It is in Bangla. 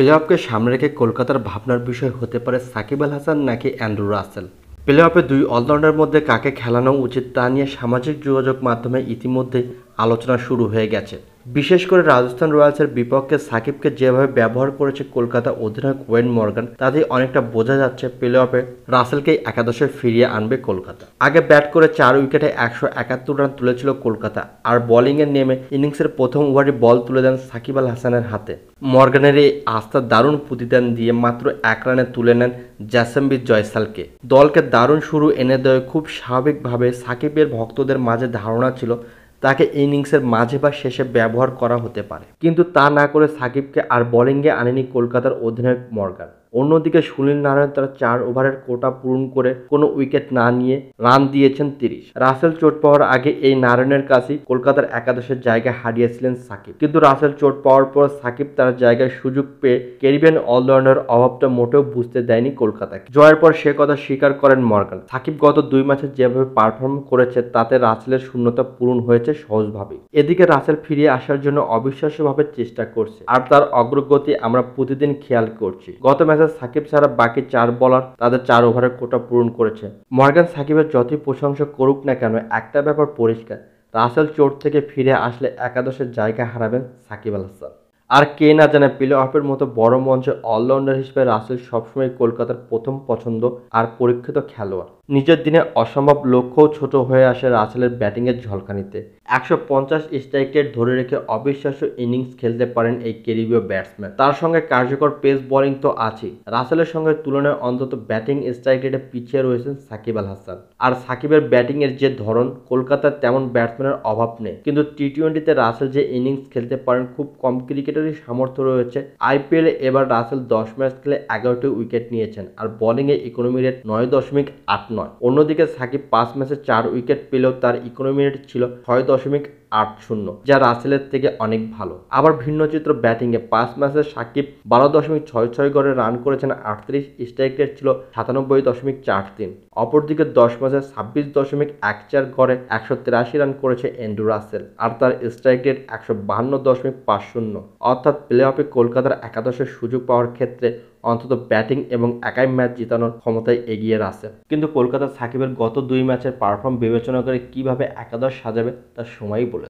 প্লে অফকে সামনে রেখে কলকাতার ভাবনার বিষয় হতে পারে সাকিব আল হাসান নাকি অ্যান্ড্রু রাসেল প্লে অফে দুই অলরাউন্ডারের মধ্যে কাকে খেলানো উচিত তা নিয়ে সামাজিক যোগাযোগ মাধ্যমে ইতিমধ্যে আলোচনা শুরু হয়ে গেছে বিশেষ করে রাজস্থান রয়্যালসের বিপক্ষে সাকিবকে যেভাবে ব্যবহার করেছে কলকাতা অধিনায়ক ওয়েন মর্গান তাতেই অনেকটা বোঝা যাচ্ছে প্লে অফে রাসেলকেই একাদশে ফিরিয়ে আনবে কলকাতা আগে ব্যাট করে চার উইকেটে একশো একাত্তর রান তুলেছিল কলকাতা আর বোলিংয়ে নেমে ইনিংসের প্রথম ওভারে বল তুলে দেন সাকিব আল হাসানের হাতে মর্গানের এই আস্থা দারুণ প্রতিদান দিয়ে মাত্র এক রানে তুলে নেন জ্যাসম্বি জয়সালকে দলকে দারুণ শুরু এনে দেওয়া খুব স্বাভাবিকভাবে সাকিবের ভক্তদের মাঝে ধারণা ছিল তাকে ইনিংসের মাঝে বা শেষে ব্যবহার করা হতে পারে কিন্তু তা না করে সাকিবকে আর বোলিংয়ে আনেনি কলকাতার অধিনায়ক মর্গান অন্যদিকে সুনীল নারায়ণ তার চার ওভারের কোটা পূরণ করে কোনো উইকেট না নিয়ে রান দিয়েছেন তিরিশ রাসেল চোট পাওয়ার আগে এই নারায়ণের কাছেই কলকাতার একাদশের জায়গা হারিয়েছিলেন সাকিব কিন্তু রাসেল চোট পাওয়ার পর সাকিব তার জায়গায় সুযোগ পেয়ে ক্যারিবিয়ান অলরাউন্ডার অভাবটা মোটেও বুঝতে দেয়নি কলকাতাকে জয়ের পর সে কথা স্বীকার করেন মর্গান সাকিব গত দুই মাসে যেভাবে পারফর্ম করেছে তাতে রাসেলের শূন্যতা পূরণ হয়েছে সহজভাবে এদিকে রাসেল ফিরে আসার জন্য অবিশ্বাস্যভাবে চেষ্টা করছে আর তার অগ্রগতি আমরা প্রতিদিন খেয়াল করছি গত ম্যাচে হাসান সাকিব ছাড়া বাকি চার বলার তাদের চার ওভারের কোটা পূরণ করেছে মর্গান সাকিবের যতই প্রশংসা করুক না কেন একটা ব্যাপার পরিষ্কার রাসেল চোট থেকে ফিরে আসলে একাদশের জায়গা হারাবেন সাকিব আল হাসান আর কে না জানে প্লে অফের মতো বড় মঞ্চে অলরাউন্ডার হিসেবে রাসেল সবসময় কলকাতার প্রথম পছন্দ আর পরীক্ষিত খেলোয়াড় নিজের দিনে অসম্ভব লক্ষ্যও ছোট হয়ে আসে রাসেলের ব্যাটিংয়ের ঝলকানিতে একশো পঞ্চাশ স্ট্রাইকের ধরে রেখে অবিশ্বাস্য ইনিংস খেলতে পারেন এই ক্যারিবীয় ব্যাটসম্যান তার সঙ্গে কার্যকর পেস বোলিং তো আছেই রাসেলের সঙ্গে তুলনায় অন্তত ব্যাটিং স্ট্রাইক রেটে পিছিয়ে রয়েছেন সাকিব আল হাসান আর সাকিবের ব্যাটিংয়ের যে ধরন কলকাতার তেমন ব্যাটসম্যানের অভাব নেই কিন্তু টি টোয়েন্টিতে রাসেল যে ইনিংস খেলতে পারেন খুব কম ক্রিকেটারই সামর্থ্য রয়েছে আইপিএলে এবার রাসেল দশ ম্যাচ খেলে এগারোটি উইকেট নিয়েছেন আর বোলিংয়ে ইকোনমি রেট নয় দশমিক আট নয় অন্যদিকে সাকিব পাঁচ ম্যাচে চার উইকেট পেলেও তার ইকোনমি রেট ছিল ছয় দশমিক আট শূন্য যা রাসেলের থেকে অনেক ভালো আবার ভিন্ন চিত্র ব্যাটিংয়ে পাঁচ ম্যাচে সাকিব বারো দশমিক ছয় ছয় গড়ে রান করেছেন আটত্রিশ স্ট্রাইক রেট ছিল সাতানব্বই দশমিক চার তিন অপরদিকে দশ ম্যাচে ছাব্বিশ দশমিক এক চার গড়ে একশো তিরাশি রান করেছে এন্ড্রু রাসেল আর তার স্ট্রাইক রেট একশো বাহান্ন দশমিক পাঁচ শূন্য অর্থাৎ প্লে অফে কলকাতার একাদশের সুযোগ পাওয়ার ক্ষেত্রে অন্তত ব্যাটিং এবং একাই ম্যাচ জেতানোর ক্ষমতায় এগিয়ে আছে কিন্তু কলকাতা সাকিবের গত দুই ম্যাচের পারফর্ম বিবেচনা করে কিভাবে একাদশ সাজাবে তার সময়ই বলে